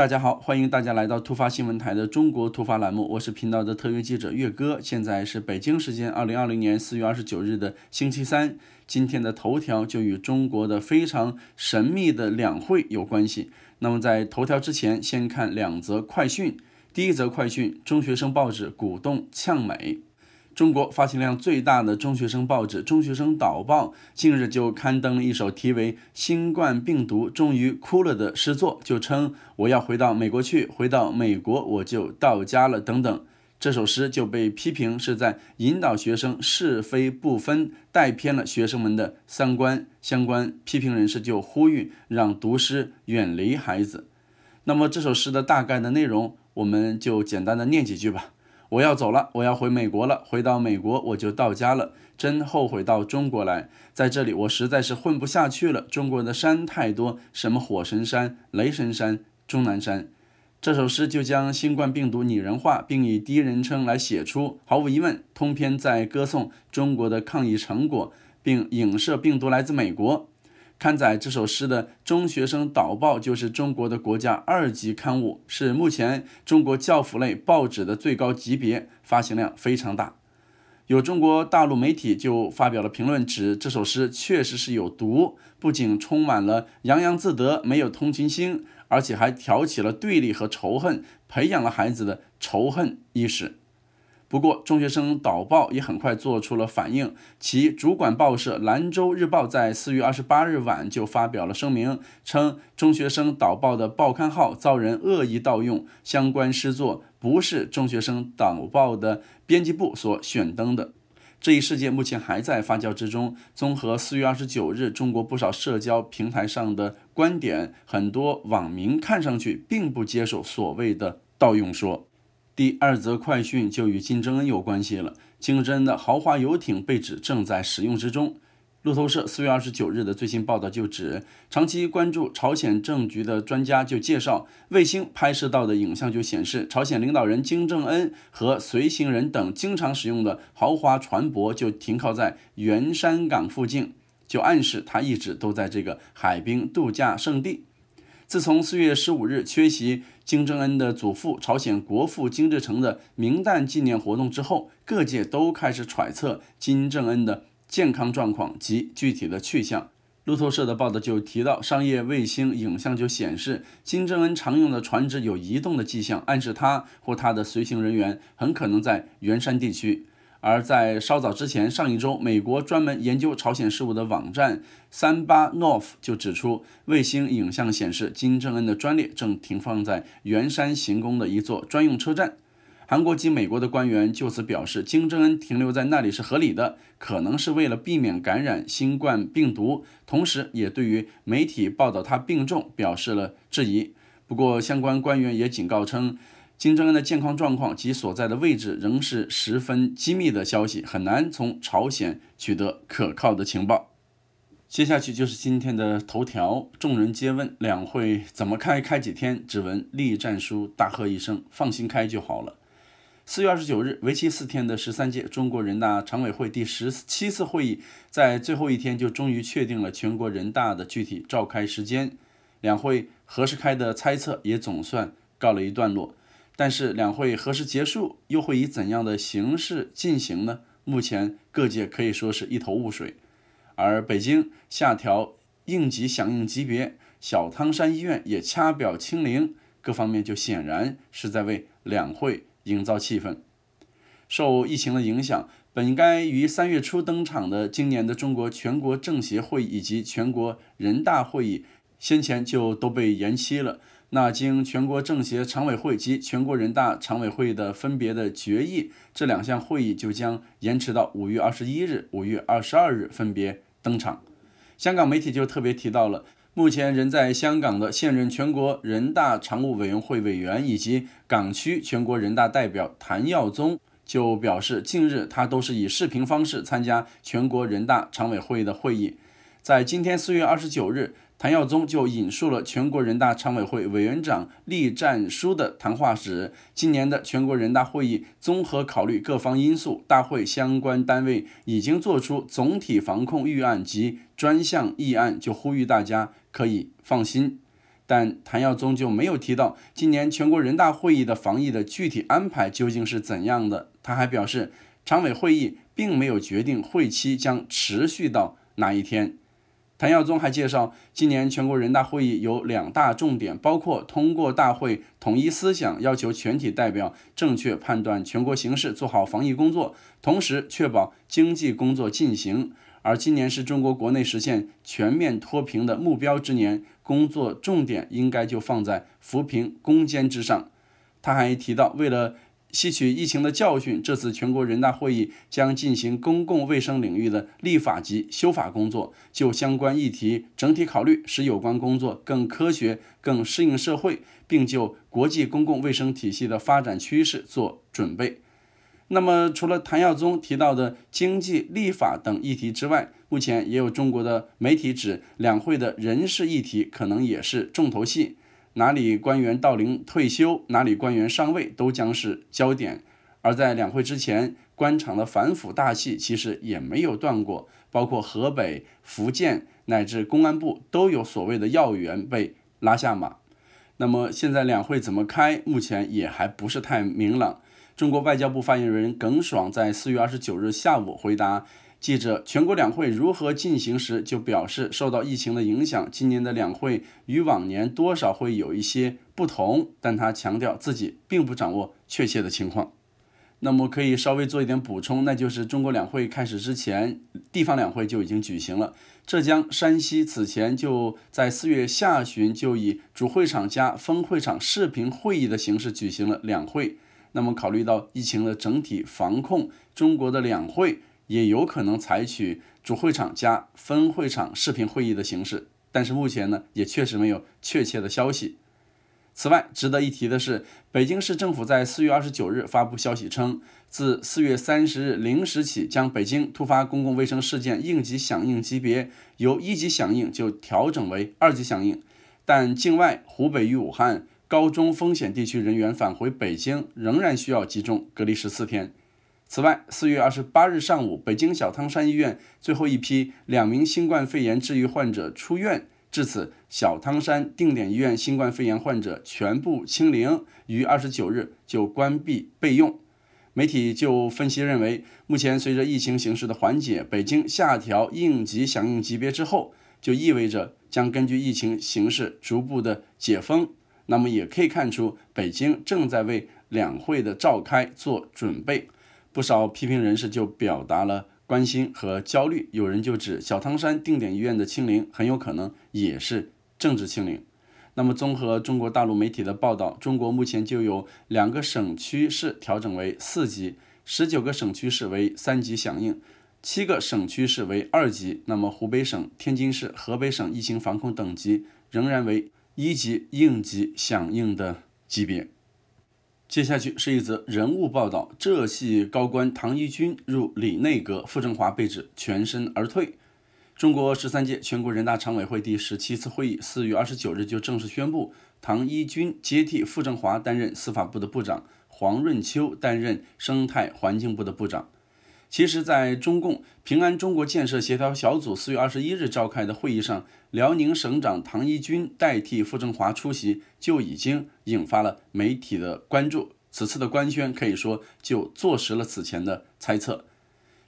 大家好，欢迎大家来到突发新闻台的中国突发栏目，我是频道的特约记者岳哥，现在是北京时间二零二零年四月二十九日的星期三，今天的头条就与中国的非常神秘的两会有关系。那么在头条之前，先看两则快讯。第一则快讯，中学生报纸鼓动呛美。中国发行量最大的中学生报纸《中学生导报》近日就刊登了一首题为《新冠病毒终于哭了》的诗作，就称“我要回到美国去，回到美国我就到家了”等等。这首诗就被批评是在引导学生是非不分，带偏了学生们的三观。相关批评人士就呼吁让读诗远离孩子。那么这首诗的大概的内容，我们就简单的念几句吧。我要走了，我要回美国了。回到美国，我就到家了。真后悔到中国来，在这里我实在是混不下去了。中国的山太多，什么火神山、雷神山、钟南山。这首诗就将新冠病毒拟人化，并以第一人称来写出。毫无疑问，通篇在歌颂中国的抗疫成果，并影射病毒来自美国。刊载这首诗的《中学生导报》就是中国的国家二级刊物，是目前中国教辅类报纸的最高级别，发行量非常大。有中国大陆媒体就发表了评论，指这首诗确实是有毒，不仅充满了洋洋自得、没有同情心，而且还挑起了对立和仇恨，培养了孩子的仇恨意识。不过，中学生导报也很快做出了反应，其主管报社兰州日报在四月二十八日晚就发表了声明，称中学生导报的报刊号遭人恶意盗用，相关诗作不是中学生导报的编辑部所选登的。这一事件目前还在发酵之中。综合四月二十九日中国不少社交平台上的观点，很多网民看上去并不接受所谓的盗用说。第二则快讯就与金正恩有关系了。金正恩的豪华游艇被指正在使用之中。路透社四月二十九日的最新报道就指，长期关注朝鲜政局的专家就介绍，卫星拍摄到的影像就显示，朝鲜领导人金正恩和随行人等经常使用的豪华船舶就停靠在元山港附近，就暗示他一直都在这个海滨度假胜地。自从四月十五日缺席金正恩的祖父朝鲜国父金日成的明诞纪念活动之后，各界都开始揣测金正恩的健康状况及具体的去向。路透社的报道就提到，商业卫星影像就显示金正恩常用的船只有移动的迹象，暗示他或他的随行人员很可能在元山地区。而在稍早之前，上一周，美国专门研究朝鲜事务的网站三八 North 就指出，卫星影像显示金正恩的专列正停放在圆山行宫的一座专用车站。韩国及美国的官员就此表示，金正恩停留在那里是合理的，可能是为了避免感染新冠病毒，同时也对于媒体报道他病重表示了质疑。不过，相关官员也警告称。金正恩的健康状况及所在的位置仍是十分机密的消息，很难从朝鲜取得可靠的情报。接下去就是今天的头条：众人皆问两会怎么开，开几天？只闻栗战书，大喝一声：“放心开就好了。”四月二十九日，为期四天的十三届全国人大常委会第十七次会议在最后一天就终于确定了全国人大的具体召开时间，两会何时开的猜测也总算告了一段落。但是两会何时结束，又会以怎样的形式进行呢？目前各界可以说是一头雾水。而北京下调应急响应级别，小汤山医院也掐表清零，各方面就显然是在为两会营造气氛。受疫情的影响，本该于三月初登场的今年的中国全国政协会议以及全国人大会议。先前就都被延期了。那经全国政协常委会及全国人大常委会的分别的决议，这两项会议就将延迟到五月二十一日、五月二十二日分别登场。香港媒体就特别提到了，目前人在香港的现任全国人大常务委员会委员以及港区全国人大代表谭耀宗就表示，近日他都是以视频方式参加全国人大常委会的会议，在今天四月二十九日。谭耀宗就引述了全国人大常委会委员长栗战书的谈话时，今年的全国人大会议综合考虑各方因素，大会相关单位已经作出总体防控预案及专项议案，就呼吁大家可以放心。但谭耀宗就没有提到今年全国人大会议的防疫的具体安排究竟是怎样的。他还表示，常委会议并没有决定会期将持续到哪一天。谭耀宗还介绍，今年全国人大会议有两大重点，包括通过大会统一思想，要求全体代表正确判断全国形势，做好防疫工作，同时确保经济工作进行。而今年是中国国内实现全面脱贫的目标之年，工作重点应该就放在扶贫攻坚之上。他还提到，为了吸取疫情的教训，这次全国人大会议将进行公共卫生领域的立法及修法工作，就相关议题整体考虑，使有关工作更科学、更适应社会，并就国际公共卫生体系的发展趋势做准备。那么，除了谭耀宗提到的经济立法等议题之外，目前也有中国的媒体指，两会的人事议题可能也是重头戏。哪里官员到龄退休，哪里官员上位，都将是焦点。而在两会之前，官场的反腐大戏其实也没有断过，包括河北、福建乃至公安部都有所谓的要员被拉下马。那么现在两会怎么开，目前也还不是太明朗。中国外交部发言人耿爽在四月二十九日下午回答。记者，全国两会如何进行时就表示，受到疫情的影响，今年的两会与往年多少会有一些不同。但他强调自己并不掌握确切的情况。那么可以稍微做一点补充，那就是中国两会开始之前，地方两会就已经举行了。浙江、山西此前就在四月下旬就以主会场加分会场视频会议的形式举行了两会。那么考虑到疫情的整体防控，中国的两会。也有可能采取主会场加分会场视频会议的形式，但是目前呢，也确实没有确切的消息。此外，值得一提的是，北京市政府在四月二十九日发布消息称，自四月三十日零时起，将北京突发公共卫生事件应急响应级别由一级响应就调整为二级响应，但境外湖北与武汉高中风险地区人员返回北京仍然需要集中隔离十四天。此外，四月二十八日上午，北京小汤山医院最后一批两名新冠肺炎治愈患者出院。至此，小汤山定点医院新冠肺炎患者全部清零，于二十九日就关闭备用。媒体就分析认为，目前随着疫情形势的缓解，北京下调应急响应级别之后，就意味着将根据疫情形势逐步的解封。那么，也可以看出，北京正在为两会的召开做准备。不少批评人士就表达了关心和焦虑，有人就指小汤山定点医院的清零很有可能也是政治清零。那么，综合中国大陆媒体的报道，中国目前就有两个省区市调整为四级，十九个省区市为三级响应，七个省区市为二级。那么，湖北省、天津市、河北省疫情防控等级仍然为一级应急响应的级别。接下去是一则人物报道：浙系高官唐一军入里内阁，傅政华被指全身而退。中国十三届全国人大常委会第十七次会议四月二十九日就正式宣布，唐一军接替傅政华担任司法部的部长，黄润秋担任生态环境部的部长。其实，在中共平安中国建设协调小组四月二十一日召开的会议上，辽宁省长唐一军代替傅政华出席，就已经引发了媒体的关注。此次的官宣，可以说就坐实了此前的猜测。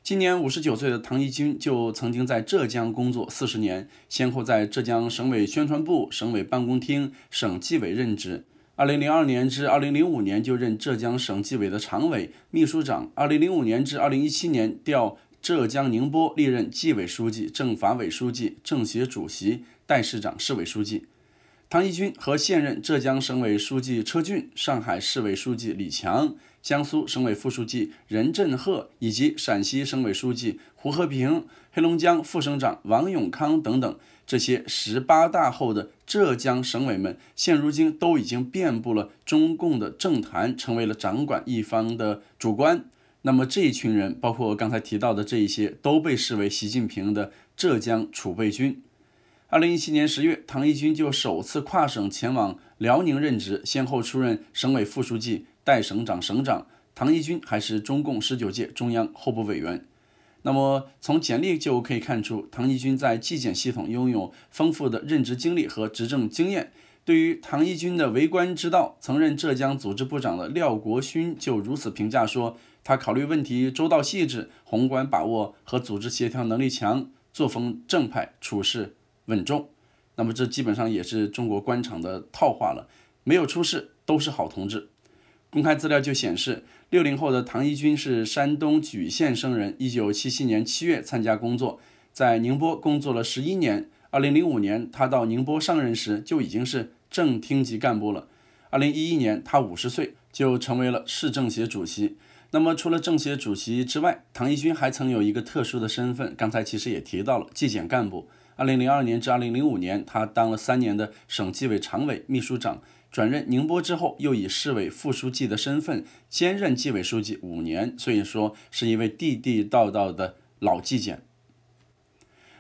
今年五十九岁的唐一军就曾经在浙江工作四十年，先后在浙江省委宣传部、省委办公厅、省纪委任职。二零零二年至二零零五年就任浙江省纪委的常委秘书长，二零零五年至二零一七年调浙江宁波，历任纪委书记、政法委书记、政协主席、代市长、市委书记。唐一军和现任浙江省委书记车俊、上海市委书记李强。江苏省委副书记任振鹤，以及陕西省委书记胡和平、黑龙江副省长王永康等等，这些十八大后的浙江省委们，现如今都已经遍布了中共的政坛，成为了掌管一方的主官。那么这一群人，包括刚才提到的这一些，都被视为习近平的浙江储备军。二零一七年十月，唐一军就首次跨省前往辽宁任职，先后出任省委副书记。代省长、省长唐一军还是中共十九届中央候补委员。那么从简历就可以看出，唐一军在纪检系统拥有丰富的任职经历和执政经验。对于唐一军的为官之道，曾任浙江组织部长的廖国勋就如此评价说：“他考虑问题周到细致，宏观把握和组织协调能力强，作风正派，处事稳重。”那么这基本上也是中国官场的套话了，没有出事都是好同志。公开资料就显示，六零后的唐一军是山东莒县生人，一九七七年七月参加工作，在宁波工作了十一年。二零零五年他到宁波上任时就已经是正厅级干部了。二零一一年他五十岁就成为了市政协主席。那么除了政协主席之外，唐一军还曾有一个特殊的身份，刚才其实也提到了纪检干部。二零零二年至二零零五年，他当了三年的省纪委常委秘书长。转任宁波之后，又以市委副书记的身份兼任纪委书记五年，所以说是一位地地道道的老纪检。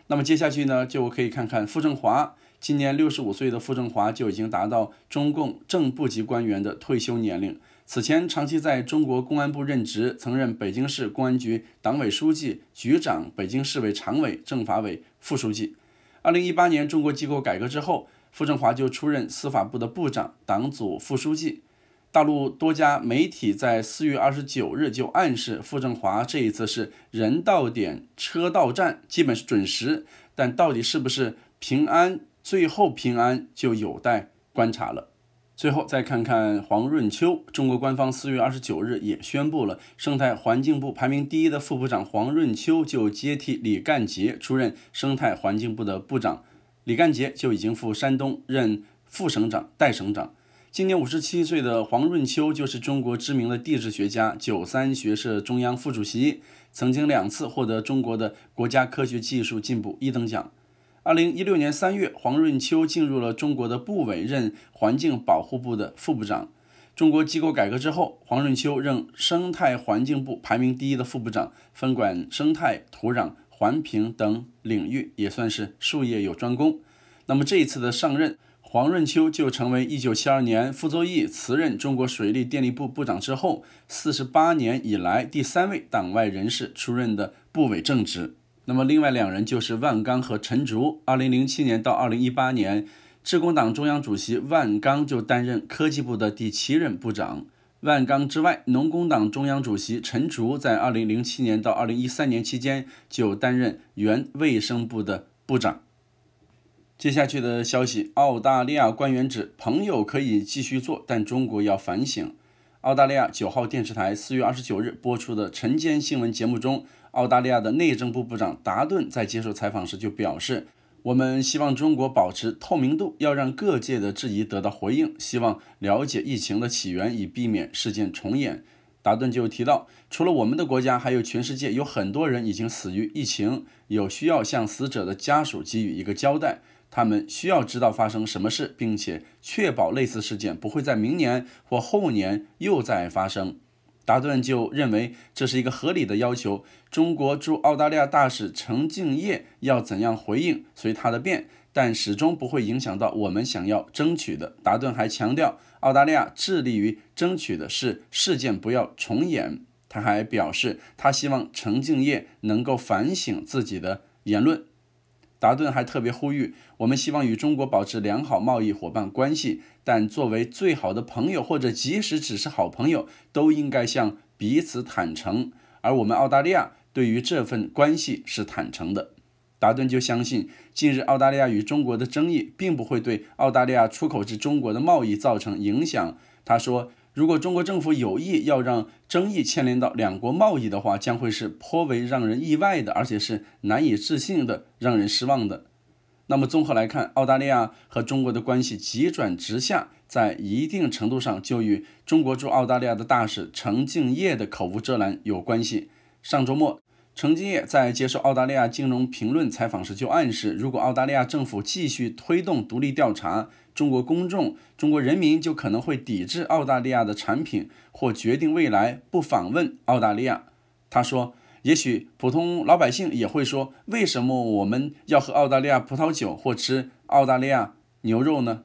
那么接下去呢，就可以看看傅政华。今年六十五岁的傅政华就已经达到中共正部级官员的退休年龄。此前长期在中国公安部任职，曾任北京市公安局党委书记、局长，北京市委常委、政法委副书记。二零一八年中国机构改革之后。傅政华就出任司法部的部长、党组副书记。大陆多家媒体在四月二十九日就暗示，傅政华这一次是人到点、车到站，基本是准时，但到底是不是平安，最后平安就有待观察了。最后再看看黄润秋，中国官方四月二十九日也宣布了，生态环境部排名第一的副部长黄润秋就接替李干杰出任生态环境部的部长。李干杰就已经赴山东任副省长、代省长。今年五十七岁的黄润秋就是中国知名的地质学家，九三学社中央副主席，曾经两次获得中国的国家科学技术进步一等奖。二零一六年三月，黄润秋进入了中国的部委，任环境保护部的副部长。中国机构改革之后，黄润秋任生态环境部排名第一的副部长，分管生态、土壤。环评等领域也算是术业有专攻。那么这一次的上任，黄润秋就成为一九七二年傅作义辞任中国水利电力部部长之后四十八年以来第三位党外人士出任的部委正职。那么另外两人就是万钢和陈竺。二零零七年到二零一八年，致公党中央主席万钢就担任科技部的第七任部长。万钢之外，农工党中央主席陈竺在二零零七年到二零一三年期间就担任原卫生部的部长。接下去的消息，澳大利亚官员指朋友可以继续做，但中国要反省。澳大利亚九号电视台四月二十九日播出的晨间新闻节目中，澳大利亚的内政部部长达顿在接受采访时就表示。我们希望中国保持透明度，要让各界的质疑得到回应。希望了解疫情的起源，以避免事件重演。达顿就提到，除了我们的国家，还有全世界有很多人已经死于疫情，有需要向死者的家属给予一个交代，他们需要知道发生什么事，并且确保类似事件不会在明年或后年又再发生。达顿就认为这是一个合理的要求。中国驻澳大利亚大使程静业要怎样回应，随他的便，但始终不会影响到我们想要争取的。达顿还强调，澳大利亚致力于争取的是事件不要重演。他还表示，他希望程静业能够反省自己的言论。达顿还特别呼吁，我们希望与中国保持良好贸易伙伴关系。但作为最好的朋友，或者即使只是好朋友，都应该向彼此坦诚。而我们澳大利亚对于这份关系是坦诚的。达顿就相信，近日澳大利亚与中国的争议并不会对澳大利亚出口至中国的贸易造成影响。他说，如果中国政府有意要让争议牵连到两国贸易的话，将会是颇为让人意外的，而且是难以置信的，让人失望的。那么综合来看，澳大利亚和中国的关系急转直下，在一定程度上就与中国驻澳大利亚的大使程静业的口无遮拦有关系。上周末，程静业在接受澳大利亚金融评论采访时就暗示，如果澳大利亚政府继续推动独立调查，中国公众、中国人民就可能会抵制澳大利亚的产品或决定未来不访问澳大利亚。他说。也许普通老百姓也会说：“为什么我们要喝澳大利亚葡萄酒或吃澳大利亚牛肉呢？”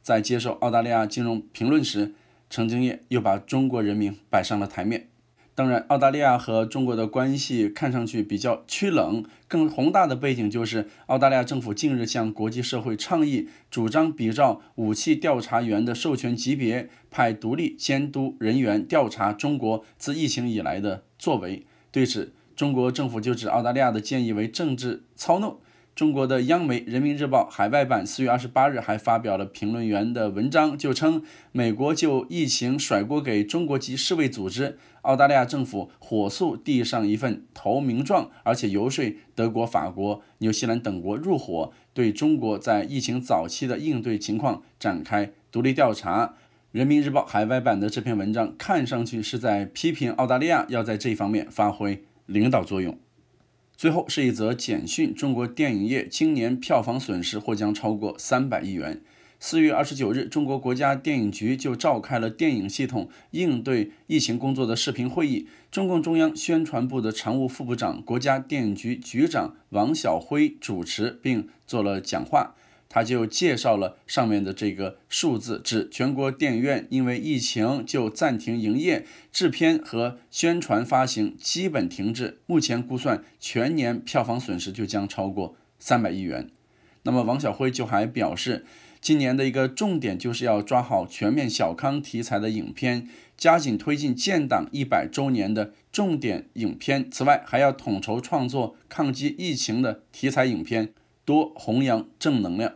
在接受《澳大利亚金融评论》时，陈经业又把中国人民摆上了台面。当然，澳大利亚和中国的关系看上去比较趋冷。更宏大的背景就是，澳大利亚政府近日向国际社会倡议，主张比照武器调查员的授权级别，派独立监督人员调查中国自疫情以来的作为。对此，中国政府就指澳大利亚的建议为政治操弄。中国的央媒《人民日报》海外版四月二十八日还发表了评论员的文章，就称美国就疫情甩锅给中国及世卫组织，澳大利亚政府火速递上一份投名状，而且游说德国、法国、新西兰等国入伙，对中国在疫情早期的应对情况展开独立调查。人民日报海外版的这篇文章看上去是在批评澳大利亚要在这一方面发挥领导作用。最后是一则简讯：中国电影业今年票房损失或将超过三百亿元。四月二十九日，中国国家电影局就召开了电影系统应对疫情工作的视频会议，中共中央宣传部的常务副部长、国家电影局局长王晓辉主持并做了讲话。他就介绍了上面的这个数字，指全国电影院因为疫情就暂停营业，制片和宣传发行基本停滞。目前估算全年票房损失就将超过三百亿元。那么王小辉就还表示，今年的一个重点就是要抓好全面小康题材的影片，加紧推进建党一百周年的重点影片。此外，还要统筹创作抗击疫情的题材影片。多弘扬正能量。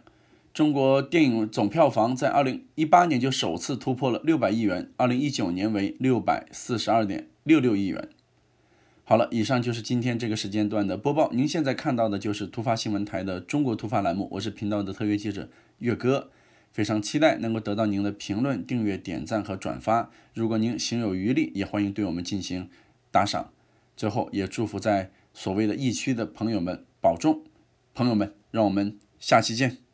中国电影总票房在二零一八年就首次突破了六百亿元，二零一九年为六百四十二点六六亿元。好了，以上就是今天这个时间段的播报。您现在看到的就是突发新闻台的中国突发栏目，我是频道的特约记者岳哥。非常期待能够得到您的评论、订阅、点赞和转发。如果您行有余力，也欢迎对我们进行打赏。最后，也祝福在所谓的疫区的朋友们保重。朋友们，让我们下期见。